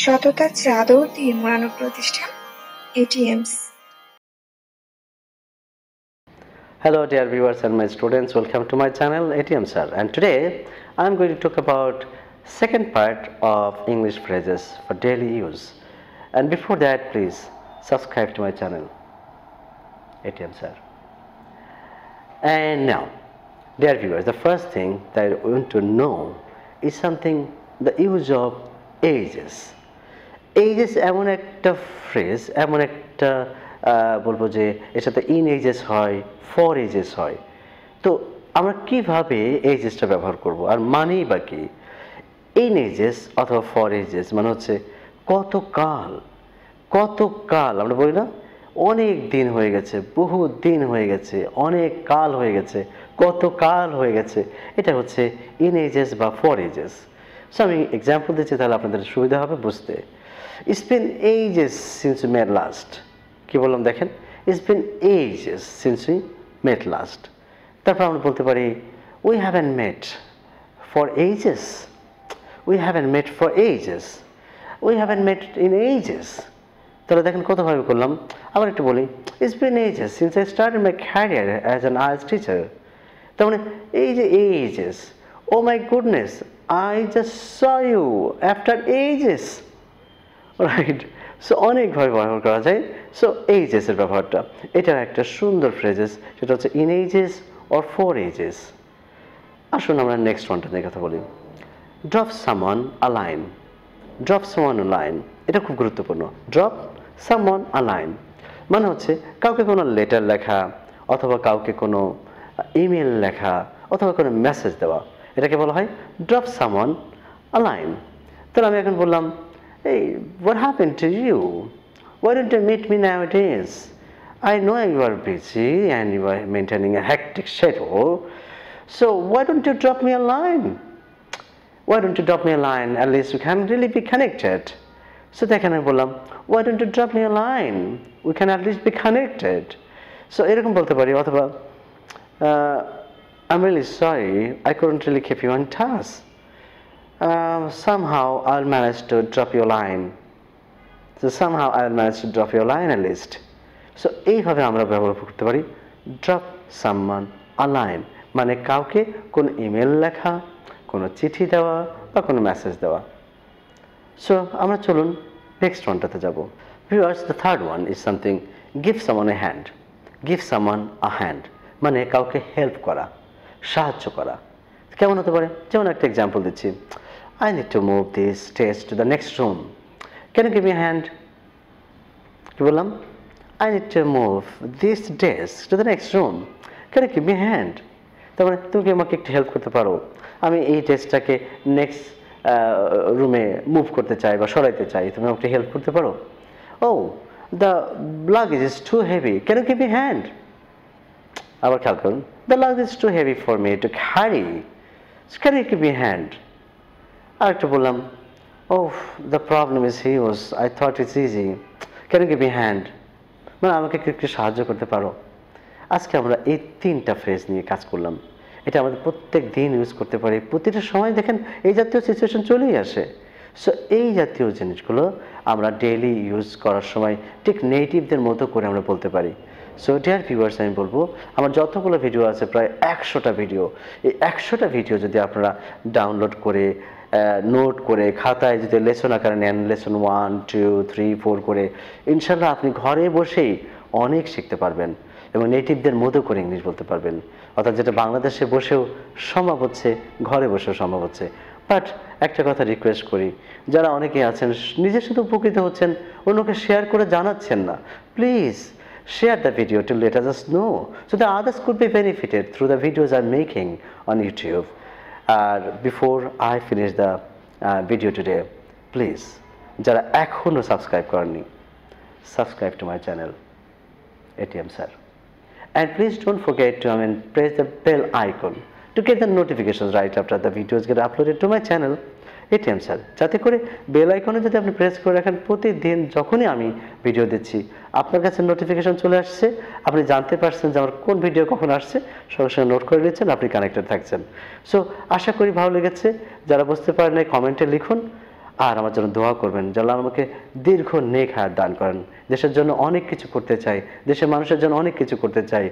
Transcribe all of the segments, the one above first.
সততার চাদর দিয়ে মোড়ানো প্রতিষ্ঠান ATMs Hello dear viewers and my students welcome to my channel ATM sir and today I am going to talk about second part of English phrases for daily use and before that please subscribe to my channel ATM sir and now dear viewers the first thing that I want to know is something the use of ages এই যে এমন একটা phrase এমন একটা বলবো যে এর সাথে ইন এজেস হয় ফর এজেস হয় তো আমরা কিভাবে এজেসটা ব্যবহার করব আর মানেই বা কি ইন এজেস অথবা ফর এজেস মানে হচ্ছে কতকাল কতকাল আমরা বলি না অনেক দিন হয়ে গেছে বহু দিন হয়ে গেছে অনেক কাল হয়ে গেছে কত কাল হয়ে গেছে এটা হচ্ছে ইন এজেস বা ফর এজেস সো আমি এক্সাম্পল দিচ্ছি তাহলে আপনাদের সুবিধা হবে বুঝতে it's been ages since we met last কী বললাম দেখেন it's been ages since we met last তারপর আমরা বলতে পারি we haven't met for ages we haven't met for ages we haven't met in ages তাহলে দেখেন কতভাবে করলাম আবার একটু বলি it's been ages since I start my career as an arts teacher তার মানে এই যে ages oh my goodness I just saw you after ages right so অনেকভাবে ব্যবহার করা যায় সো এইজেসের ব্যবহারটা এটার একটা সুন্দর ফ্রেজেস সেটা হচ্ছে in ages or for ages আসুন আমরা নেক্সট ওয়ানটা নিয়ে কথা বলি ড্রপ সামন আলাইন ড্রপ সামন লাইন এটা খুব গুরুত্বপূর্ণ ড্রপ সামন আলাইন মানে হচ্ছে কাউকে কোনো লেটার লেখা অথবা কাউকে কোনো ইমেল লেখা অথবা কোনো মেসেজ দেওয়া এটাকে বলা হয় ড্রপ সামন আলাইন তাহলে আমি এখন বললাম Hey, what happened to you? Why don't you meet me nowadays? I know you are busy and you are maintaining a hectic schedule. So why don't you drop me a line? Why don't you drop me a line? At least we can really be connected. So they can বললাম why don't you drop me a line? We can at least be connected. So এরকম বলতে পারি I'm really sorry I couldn't really keep you on task. uh, somehow I'll manage to drop your line. So somehow I'll manage to drop your line at least. So এইভাবে আমরা ব্যবহার করতে পারি drop Samman আলাইন মানে কাউকে কোন ইমেল লেখা কোনো চিঠি দেওয়া বা কোনো মেসেজ দেওয়া সো আমরা চলুন নেক্সট ওয়ানটাতে যাব viewers the third one is something give someone a hand give সামান আ হ্যান্ড মানে কাউকে হেল্প করা সাহায্য করা কেমন হতে পারে যেমন একটা এক্সাম্পল দিচ্ছি I need to move this stage to the next room. Can you give me a hand? Kibulam, I need to move this desk to the next room. Can you give me a hand? তার মানে তুমি আমাকে একটু help করতে পারো আমি এই ডেস্কটাকে next রুমে মুভ করতে চাই বা সরাইতে চাই তুমি আমাকে হেল্প করতে পারো oh the luggage is too heavy can you give me hand আবার খেয়াল করুন the luggage is too heavy for me to carry can you give me hand আরেকটা বললাম oh the problem is huge I thought it's easy can give a hand মানে আমাকে একটু সাহায্য করতে পারো আজকে আমরা এই তিনটা ফ্রেজ নিয়ে কাজ করলাম এটা আমাদের প্রত্যেক দিন ইউজ করতে পারি প্রতিটা সময় দেখেন এই জাতীয় সিচুয়েশন চলেই আসে সো এই জাতীয় জিনিসগুলো আমরা ডেইলি ইউজ করার সময় ঠিক নেটিভদের মতো করে আমরা বলতে পারি সো ডিয়ার ভিউয়ার্স আমি বলবো আমার যতগুলো ভিডিও আছে প্রায় একশোটা ভিডিও এই একশোটা ভিডিও যদি আপনারা ডাউনলোড করে নোট করে খাতায় যদি লেসন আকারে নেন lesson one two three four করে ইনশাল্লাহ আপনি ঘরে বসেই অনেক শিখতে পারবেন এবং নেটিভদের মতো করে ইংলিশ বলতে পারবেন অর্থাৎ যেটা বাংলাদেশে বসেও সম্ভব হচ্ছে ঘরে বসেও সম্ভব হচ্ছে বাট একটা কথা রিকোয়েস্ট করি যারা অনেকে আছেন নিজে শুধু উপকৃত হচ্ছেন অন্যকে শেয়ার করে জানাচ্ছেন না please share the video to let us know so the others could be benefited through the videos are making on YouTube আর before I finish the video today please যারা এখনও সাবস্ক্রাইব করেননি subscribe to my channel ATM sir and please don't forget to press the bell icon to get the notifications right after the videos get uploaded to my channel এটি answer যাতে করে বেলাইকনে আইকনে যদি আপনি press করে রাখেন প্রতিদিন যখনই আমি ভিডিও দিচ্ছি আপনার কাছে নোটিফিকেশন চলে আসছে আপনি জানতে পারছেন যে আমার কোন ভিডিও কখন আসছে সঙ্গে সঙ্গে নোট করে নিচ্ছেন আপনি কানেক্টেড থাকছেন সো আশা করি ভালো লেগেছে যারা বুঝতে পারেন কমেন্টে লিখুন আর আমার জন্য দোয়া করবেন যারা আমাকে দীর্ঘ নেক হায়াত দান করেন দেশের জন্য অনেক কিছু করতে চাই দেশের মানুষের জন্য অনেক কিছু করতে চাই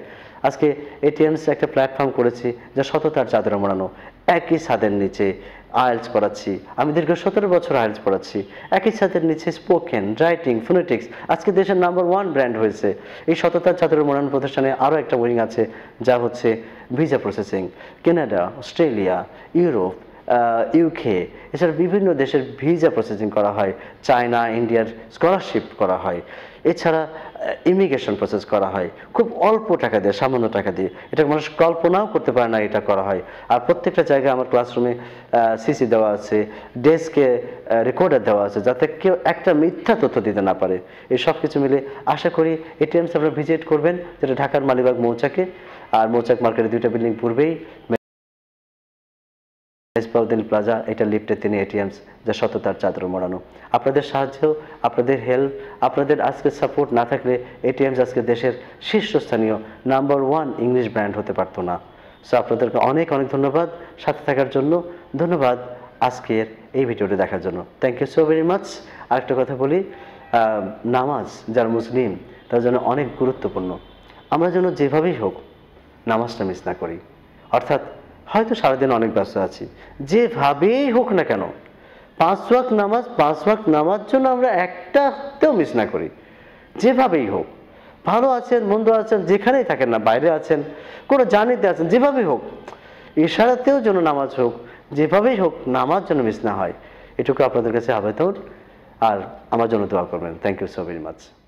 আজকে এটিএমস একটা প্ল্যাটফর্ম করেছি যা সততার চাদর মোড়ানো একই ছাদের নিচে আয়েলস পড়াচ্ছি আমি দীর্ঘ সতেরো বছর আয়েলস পড়াচ্ছি একই ছাদের নিচে স্পোকেন রাইটিং ফোনেটিক্স আজকে দেশের নাম্বার ওয়ান ব্র্যান্ড হয়েছে এই সততার চাদরে মোড়ানো প্রতিষ্ঠানে আরও একটা উইং আছে যা হচ্ছে visa processing Canada Australia Europe UK এছাড়া বিভিন্ন দেশের ভিজা প্রসেসিং করা হয় চায়না ইন্ডিয়ার স্কলারশিপ করা হয় এছাড়া ইমিগ্রেশন প্রসেস করা হয় খুব অল্প টাকা দিয়ে সামান্য টাকা দিয়ে এটা মানুষ কল্পনাও করতে পারে না এটা করা হয় আর প্রত্যেকটা জায়গায় আমার ক্লাসরুমে সিসি দেওয়া আছে ডেস্কে রেকর্ডার দেওয়া আছে যাতে কেউ একটা মিথ্যা তথ্য দিতে না পারে এই সব কিছু মিলে আশা করি এটিএমস আপনারা ভিজিট করবেন যেটা ঢাকার মালিবাগ মৌচাকে আর মৌচাক মার্কেটে দুইটা বিল্ডিং পূর্বেই ইসবাউদ্দিন প্লাজা এটা লিফটে তিনি এটিএমস যা সততার চাদর মোড়ানো আপনাদের সাহায্য আপনাদের হেল্প আপনাদের আজকে সাপোর্ট না থাকলে এটিএমস আজকে দেশের শীর্ষস্থানীয় নাম্বার ওয়ান ইংলিশ ব্র্যান্ড হতে পারতো না সো আপনাদেরকে অনেক অনেক ধন্যবাদ সাথে থাকার জন্য ধন্যবাদ আজকের এই ভিডিওটি দেখার জন্য thank you so very much আরেকটা কথা বলি নামাজ যার মুসলিম তার জন্য অনেক গুরুত্বপূর্ণ আমরা যেন যেভাবেই হোক নামাজটা মিস না করি অর্থাৎ হয়তো সারাদিন অনেক ব্যস্ত আছি যেভাবেই হোক না কেন পাঁচ ওয়াক্ত নামাজ পাঁচ ওয়াক্ত নামাজ জন্য আমরা একটাতেও মিস না করি যেভাবেই হোক ভালো আছেন মন্দ আছেন যেখানেই থাকেন না বাইরে আছেন কোনো জানিতে আছেন যেভাবেই হোক ইশারাতেও যেন নামাজ হোক যেভাবেই হোক নামাজ যেন মিস না হয় এটুকু আপনাদের কাছে আবেদন আর আমার জন্য দোয়া করবেন thank you so very much